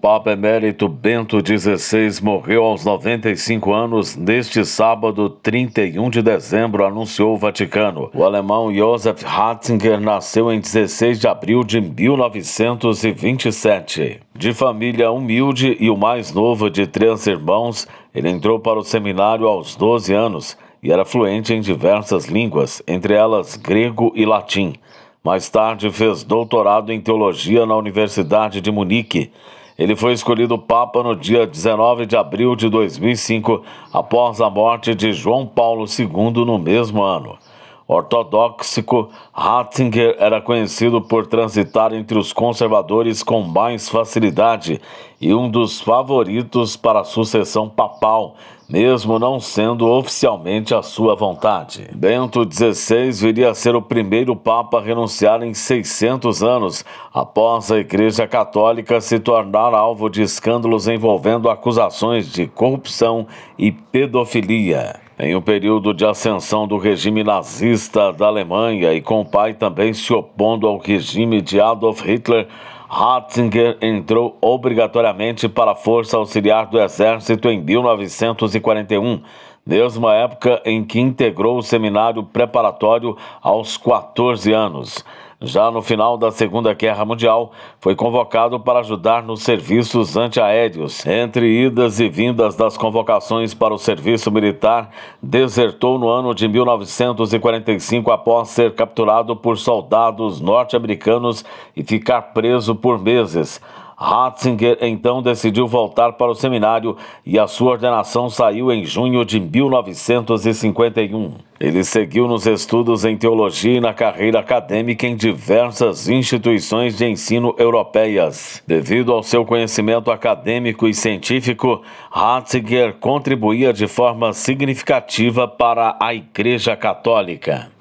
Papa Emérito Bento XVI morreu aos 95 anos neste sábado, 31 de dezembro, anunciou o Vaticano. O alemão Josef Ratzinger nasceu em 16 de abril de 1927. De família humilde e o mais novo de três irmãos, ele entrou para o seminário aos 12 anos e era fluente em diversas línguas, entre elas grego e latim. Mais tarde fez doutorado em teologia na Universidade de Munique. Ele foi escolhido Papa no dia 19 de abril de 2005, após a morte de João Paulo II no mesmo ano ortodoxo Ratzinger era conhecido por transitar entre os conservadores com mais facilidade e um dos favoritos para a sucessão papal, mesmo não sendo oficialmente a sua vontade. Bento XVI viria a ser o primeiro papa a renunciar em 600 anos, após a Igreja Católica se tornar alvo de escândalos envolvendo acusações de corrupção e pedofilia. Em um período de ascensão do regime nazista da Alemanha e com o pai também se opondo ao regime de Adolf Hitler, Ratzinger entrou obrigatoriamente para a Força Auxiliar do Exército em 1941 mesma uma época em que integrou o seminário preparatório aos 14 anos. Já no final da Segunda Guerra Mundial, foi convocado para ajudar nos serviços antiaéreos. Entre idas e vindas das convocações para o serviço militar, desertou no ano de 1945 após ser capturado por soldados norte-americanos e ficar preso por meses. Ratzinger então decidiu voltar para o seminário e a sua ordenação saiu em junho de 1951. Ele seguiu nos estudos em teologia e na carreira acadêmica em diversas instituições de ensino europeias. Devido ao seu conhecimento acadêmico e científico, Ratzinger contribuía de forma significativa para a Igreja Católica.